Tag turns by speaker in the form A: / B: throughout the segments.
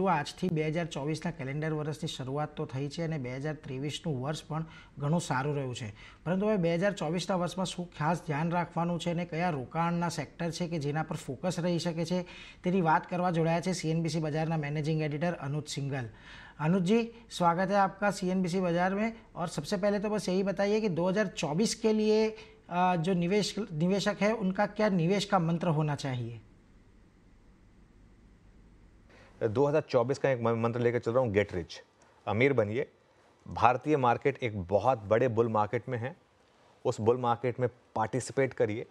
A: તો આજથી બે હજાર ચોવીસના કેલેન્ડર વર્ષની શરૂઆત તો થઈ છે અને બે હજાર ત્રેવીસનું વર્ષ પણ ઘણું સારું રહ્યું છે પરંતુ હવે બે હજાર ચોવીસના વર્ષમાં શું ખાસ ધ્યાન રાખવાનું છે અને કયા રોકાણના સેક્ટર છે કે જેના પર ફોકસ રહી શકે છે તેની વાત કરવા જોડાયા છે સીએનબીસી બજારના મેનેજિંગ એડિટર અનુજ સિંગલ अनुज जी स्वागत है आपका सीएनबीसी बाजार में और सबसे पहले तो बस यही बताइए कि 2024 के लिए जो निवेश निवेशक है उनका क्या निवेश का मंत्र होना चाहिए
B: 2024 का एक मंत्र लेकर चल रहा हूँ गेट रिच अमीर बनिए भारतीय मार्केट एक बहुत बड़े बुल मार्केट में है उस बुल मार्केट में पार्टिसिपेट करिए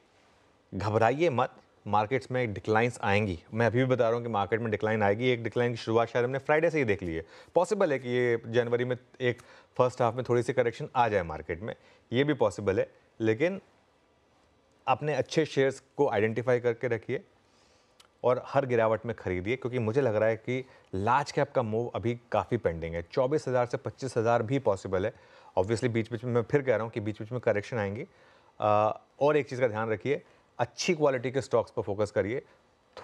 B: घबराइए मत मार्केट्स में डिक्लाइंस आएंगी मैं अभी भी बता रहा हूँ कि मार्केट में डिक्लाइन आएगी एक डिक्लाइन की शुरुआत शायद हमने फ्राइडे से ही देख ली है पॉसिबल है कि ये जनवरी में एक फर्स्ट हाफ में थोड़ी सी करेक्शन आ जाए मार्केट में ये भी पॉसिबल है लेकिन अपने अच्छे शेयर्स को आइडेंटिफाई करके रखिए और हर गिरावट में खरीदिए क्योंकि मुझे लग रहा है कि लार्ज कैप का मूव अभी काफ़ी पेंडिंग है चौबीस हज़ार से पच्चीस हज़ार भी पॉसिबल है ऑब्वियसली बीच बीच में मैं फिर कह रहा हूँ कि बीच बीच में करेक्शन आएंगी और एक चीज़ का ध्यान रखिए अच्छी क्वालिटी के स्टॉक्स पर फोकस करिए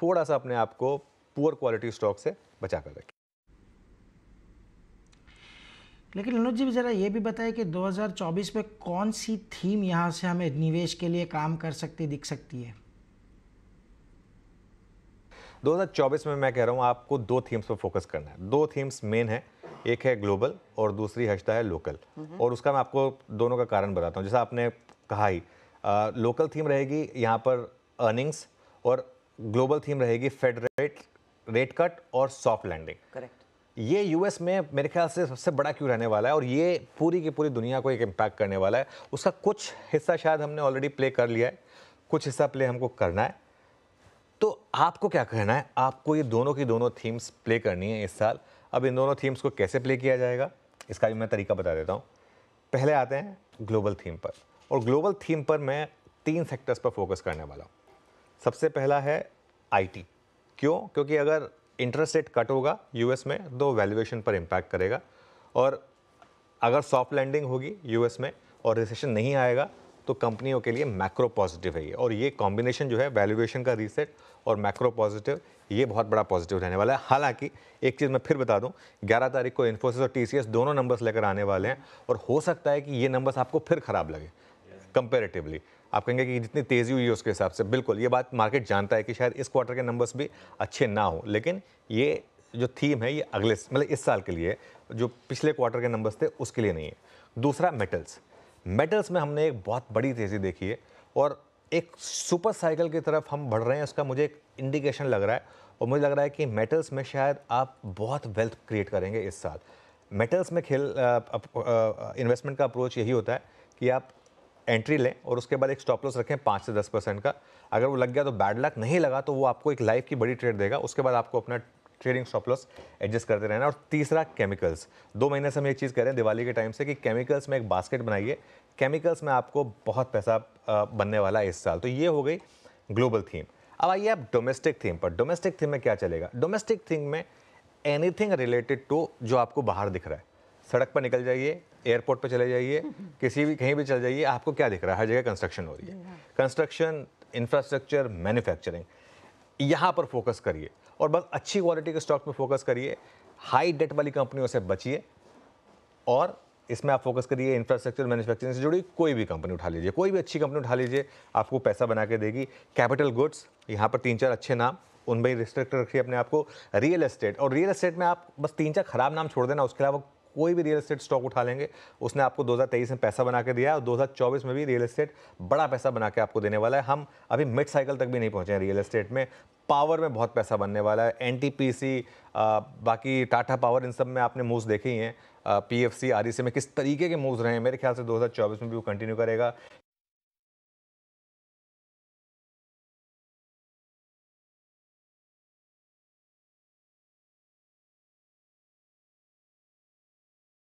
B: थोड़ा सा अपने आप को पुअर क्वालिटी स्टॉक से बचा कर रखिए
A: लेकिन अनुज जी भी ज़रा ये भी बताएं कि 2024 में कौन सी थीम यहाँ से हमें निवेश के लिए काम कर सकती दिख सकती है
B: 2024 में मैं कह रहा हूँ आपको दो थीम्स पर फोकस करना है दो थीम्स मेन है एक है ग्लोबल और दूसरी हजता है लोकल हम्म। और उसका मैं आपको दोनों का कारण बताता हूँ जैसा आपने कहा ही आ, लोकल थीम रहेगी यहाँ पर अर्निंग्स और ग्लोबल थीम रहेगी फेड रेट रेट कट और सॉफ्ट लैंडिंग करेक्ट ये यूएस में मेरे ख्याल से सबसे बड़ा क्यों रहने वाला है और ये पूरी की पूरी दुनिया को एक इम्पैक्ट करने वाला है उसका कुछ हिस्सा शायद हमने ऑलरेडी प्ले कर लिया है कुछ हिस्सा प्ले हमको करना है तो आपको क्या कहना है आपको ये दोनों की दोनों थीम्स प्ले करनी है इस साल अब इन दोनों थीम्स को कैसे प्ले किया जाएगा इसका भी मैं तरीका बता देता हूँ पहले आते हैं ग्लोबल थीम पर और ग्लोबल थीम पर मैं तीन सेक्टर्स पर फोकस करने वाला हूँ सबसे पहला है आईटी क्यों क्योंकि अगर इंटरेस्ट रेट कट होगा यूएस में तो वैल्यूएशन पर इम्पैक्ट करेगा और अगर सॉफ्ट लैंडिंग होगी यूएस में और रिसेशन नहीं आएगा तो कंपनियों के लिए मैक्रो पॉजिटिव है ये और ये कॉम्बिनेशन जो है वैल्यूएशन का रीसेट और मैक्रो पॉजिटिव ये बहुत बड़ा पॉजिटिव रहने वाला है हालांकि एक चीज़ मैं फिर बता दूं 11 तारीख को इन्फोसिस और टीसीएस दोनों नंबर्स लेकर आने वाले हैं और हो सकता है कि ये नंबर्स आपको फिर ख़राब लगे कंपेरेटिवली आप कहेंगे कि जितनी तेज़ी हुई है उसके हिसाब से बिल्कुल ये बात मार्केट जानता है कि शायद इस क्वार्टर के नंबर्स भी अच्छे ना हो लेकिन ये जो थीम है ये अगले मतलब इस साल के लिए जो पिछले क्वार्टर के नंबर्स थे उसके लिए नहीं है दूसरा मेटल्स मेटल्स में हमने एक बहुत बड़ी तेज़ी देखी है और एक सुपर साइकिल की तरफ हम बढ़ रहे हैं उसका मुझे एक इंडिकेशन लग रहा है और मुझे लग रहा है कि मेटल्स में शायद आप बहुत वेल्थ क्रिएट करेंगे इस साल मेटल्स में खेल इन्वेस्टमेंट का अप्रोच यही होता है कि आप एंट्री लें और उसके बाद एक स्टॉप लॉस रखें पाँच से दस परसेंट का अगर वो लग गया तो बैड लक नहीं लगा तो वो आपको एक लाइफ की बड़ी ट्रेड देगा उसके बाद आपको अपना ट्रेडिंग स्टॉप लॉस एडजस्ट करते रहना और तीसरा केमिकल्स दो महीने से हम एक चीज़ कर रहे हैं दिवाली के टाइम से कि केमिकल्स में एक बास्केट बनाइए केमिकल्स में आपको बहुत पैसा बनने वाला है इस साल तो ये हो गई ग्लोबल थीम अब आइए आप डोमेस्टिक थीम पर डोमेस्टिक थीम में क्या चलेगा डोमेस्टिक थीम में एनीथिंग रिलेटेड टू जो आपको बाहर दिख रहा है सड़क पर निकल जाइए एयरपोर्ट पर चले जाइए किसी भी कहीं भी चल जाइए आपको क्या दिख रहा है हर जगह कंस्ट्रक्शन हो रही है कंस्ट्रक्शन इंफ्रास्ट्रक्चर मैन्युफैक्चरिंग यहाँ पर फोकस करिए और बस अच्छी क्वालिटी के स्टॉक में फोकस करिए हाई डेट वाली कंपनियों से बचिए और इसमें आप फोकस करिए इंफ्रास्ट्रक्चर मैन्युफैक्चरिंग से जुड़ी कोई भी कंपनी उठा लीजिए कोई भी अच्छी कंपनी उठा लीजिए आपको पैसा बना के देगी कैपिटल गुड्स यहाँ पर तीन चार अच्छे नाम उनमें रिस्ट्रिक्ट रखिए अपने आपको रियल एस्टेट और रियल एस्टेट में आप बस तीन चार खराब नाम छोड़ देना उसके अलावा कोई भी रियल एस्टेट स्टॉक उठा लेंगे उसने आपको 2023 में पैसा बना के दिया और 2024 में भी रियल एस्टेट बड़ा पैसा बना के आपको देने वाला है हम अभी मिड साइकिल तक भी नहीं पहुंचे हैं रियल एस्टेट में पावर में बहुत पैसा बनने वाला है एन बाकी टाटा पावर इन सब में आपने मूव्स देखे ही हैं पी एफ सी में किस तरीके के मूव्स रहे हैं मेरे ख्याल से 2024 में भी वो कंटिन्यू करेगा